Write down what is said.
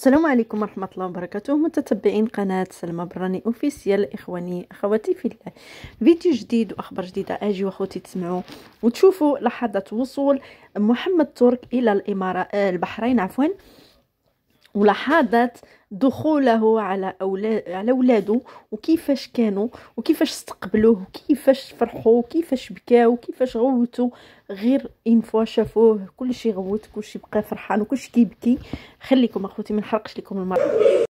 السلام عليكم ورحمة الله وبركاته متتبعين قناة سلمى براني اوفيسيال اخواني اخواتي في الله فيديو جديد واخبار جديدة اجي واخوتي تسمعوا وتشوفوا لحظة وصول محمد ترك الى الامارة آه، البحرين عفوا ولاحظت دخوله على أولاد على ولادو وكيفاش كانوا وكيفاش استقبلوه وكيفاش فرحوا وكيفاش بكاو وكيفاش غوتوا غير ان فوا شافوه كلشي غوت كلشي بقى فرحان وكلشي كيبكي خليكم اخوتي ما نحرقش لكم المرأة